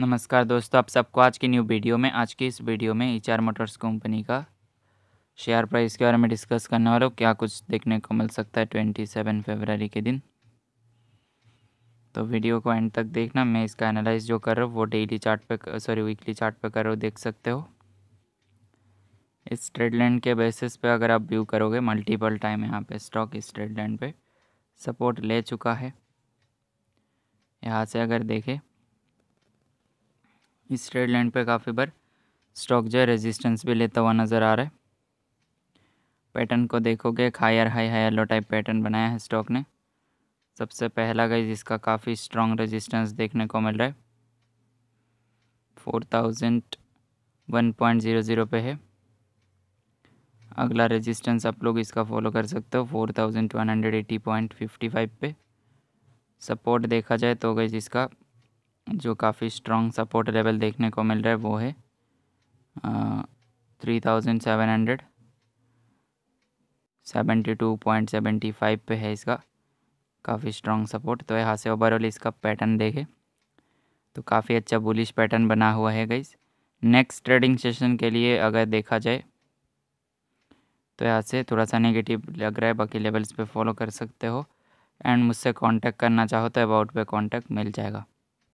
नमस्कार दोस्तों आप सबको आज की न्यू वीडियो में आज की इस वीडियो में आर मोटर्स कंपनी का शेयर प्राइस के बारे में डिस्कस करने वाला हो क्या कुछ देखने को मिल सकता है ट्वेंटी सेवन फेबररी के दिन तो वीडियो को एंड तक देखना मैं इसका एनालाइज जो कर रहा हूँ वो डेली चार्ट पे सॉरी वीकली चार्ट पे कर रहा हूँ देख सकते हो इस ट्रेड लैंड के बेसिस पे अगर आप व्यू करोगे मल्टीपल टाइम यहाँ पे स्टॉक इस ट्रेड लाइन पे सपोर्ट ले चुका है यहाँ से अगर देखें इस ट्रेड लाइन पे काफ़ी बार स्टॉक जो है रेजिस्टेंस भी लेता हुआ नज़र आ रहा है पैटर्न को देखोगे एक higher high higher low type pattern बनाया है स्टॉक ने सबसे पहला गई जिसका काफ़ी स्ट्रॉन्ग रेजिस्टेंस देखने को मिल रहा है four thousand one point zero zero पे है अगला रेजिस्टेंस आप लोग इसका फॉलो कर सकते हो four thousand one hundred eighty point fifty five पे सपोर्ट देखा जाए तो गई जिसका जो काफ़ी स्ट्रॉन्ग सपोर्ट लेवल देखने को मिल रहा है वो है three thousand seven hundred seventy two point seventy five पे है इसका काफ़ी स्ट्रॉन्ग सपोर्ट तो यहाँ से ओवरऑल इसका पैटर्न देखें तो काफ़ी अच्छा बुलिश पैटर्न बना हुआ है गई नेक्स्ट ट्रेडिंग सेशन के लिए अगर देखा जाए तो यहाँ से थोड़ा सा नेगेटिव लग रहा है बाकी लेवल्स पे फॉलो कर सकते हो एंड मुझसे कांटेक्ट करना चाहो तो अबाउट पे कांटेक्ट मिल जाएगा